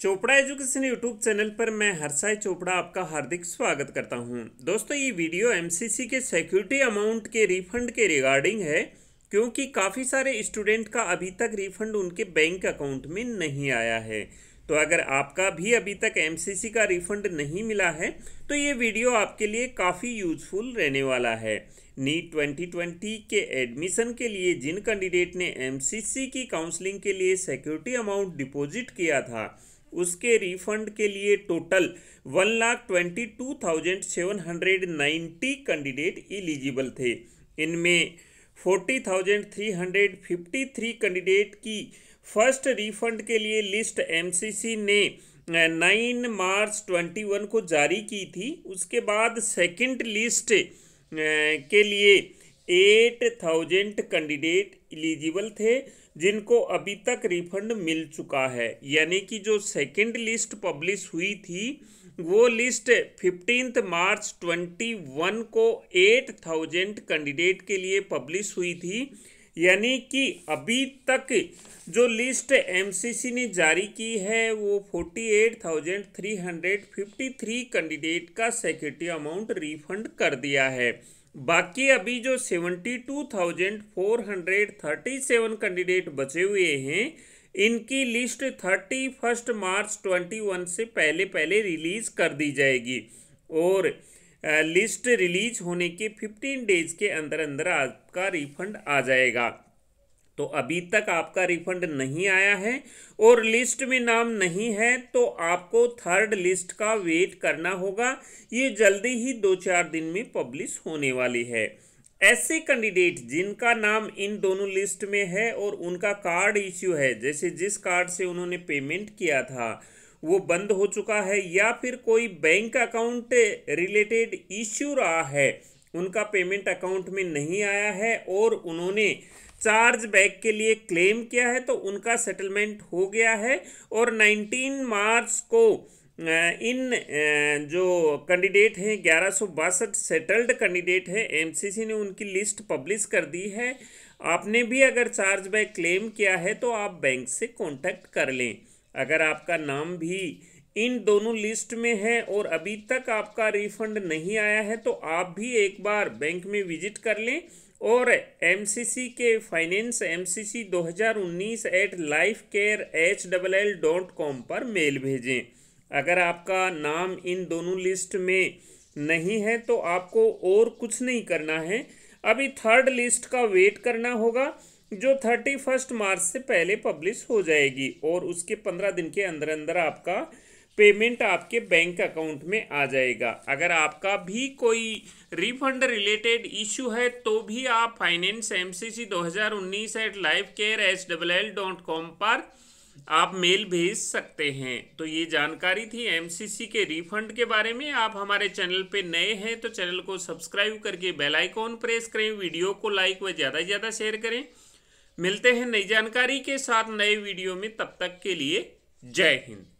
Chopra education YouTube channel पर मैं हर्षाई चोपड़ा आपका हार्दिक स्वागत करता हूं। दोस्तों ये वीडियो एमसीसी के सिक्योरिटी अमाउंट के रिफंड के रिगार्डिंग है क्योंकि काफ़ी सारे स्टूडेंट का अभी तक रिफंड उनके बैंक अकाउंट में नहीं आया है तो अगर आपका भी अभी तक एम का रिफंड नहीं मिला है तो ये वीडियो आपके लिए काफ़ी यूजफुल रहने वाला है नीट 2020 के एडमिशन के लिए जिन कैंडिडेट ने एमसीसी की काउंसलिंग के लिए सिक्योरिटी अमाउंट डिपॉजिट किया था उसके रिफंड के लिए total one lakh twenty two thousand seven hundred ninety candidate eligible थे इनमें forty thousand three hundred fifty three candidate की फर्स्ट रिफंड के लिए लिस्ट एमसीसी ने नाइन मार्च ट्वेंटी वन को जारी की थी उसके बाद सेकंड लिस्ट के लिए एट थाउजेंड कैंडिडेट एलिजिबल थे जिनको अभी तक रिफंड मिल चुका है यानी कि जो सेकंड लिस्ट पब्लिश हुई थी वो list fifteenth March twenty one को एट थाउजेंड कैंडिडेट के लिए पब्लिश हुई थी यानी कि अभी तक जो लिस्ट एमसीसी ने जारी की है वो forty eight thousand three hundred fifty three candidate का सेक्यूरिटी अमाउंट रिफंड कर दिया है बाकी अभी जो seventy two thousand four hundred thirty seven candidate बचे हुए हैं इनकी list thirty first March twenty one से पहले पहले रिलीज़ कर दी जाएगी और लिस्ट रिलीज होने के फिफ्टीन डेज के अंदर अंदर आपका रिफंड आ जाएगा तो अभी तक आपका रिफंड नहीं आया है और लिस्ट में नाम नहीं है तो आपको थर्ड लिस्ट का वेट करना होगा ये जल्दी ही दो चार दिन में पब्लिश होने वाली है ऐसे कैंडिडेट जिनका नाम इन दोनों लिस्ट में है और उनका कार्ड इश्यू है जैसे जिस कार्ड से उन्होंने पेमेंट किया था वो बंद हो चुका है या फिर कोई बैंक अकाउंट रिलेटेड इश्यू रहा है उनका पेमेंट अकाउंट में नहीं आया है और उन्होंने चार्ज बैक के लिए क्लेम किया है तो उनका सेटलमेंट हो गया है और 19 मार्च को इन जो कैंडिडेट हैं ग्यारह सेटल्ड कैंडिडेट हैं एमसीसी ने उनकी लिस्ट पब्लिश कर दी है आपने भी अगर चार्ज बैक क्लेम किया है तो आप बैंक से कांटेक्ट कर लें अगर आपका नाम भी इन दोनों लिस्ट में है और अभी तक आपका रिफंड नहीं आया है तो आप भी एक बार बैंक में विजिट कर लें और एमसीसी के finance MCC 2019 at life care H double L dot com पर मेल भेजें अगर आपका नाम इन दोनों लिस्ट में नहीं है तो आपको और कुछ नहीं करना है अभी थर्ड लिस्ट का वेट करना होगा जो थर्टी फर्स्ट मार्च से पहले पब्लिश हो जाएगी और उसके पंद्रह दिन के अंदर अंदर आपका पेमेंट आपके बैंक अकाउंट में आ जाएगा अगर आपका भी कोई रिफंड रिलेटेड इशू है तो भी आप फाइनेंस एम सी सी दो हज़ार उन्नीस at life care H double L dot com पर आप मेल भेज सकते हैं तो ये जानकारी थी एमसीसी के रिफंड के बारे में आप हमारे चैनल पे नए हैं तो चैनल को सब्सक्राइब करके बेल आइकॉन प्रेस करें वीडियो को लाइक व ज़्यादा से ज़्यादा शेयर करें मिलते हैं नई जानकारी के साथ नए वीडियो में तब तक के लिए जय हिंद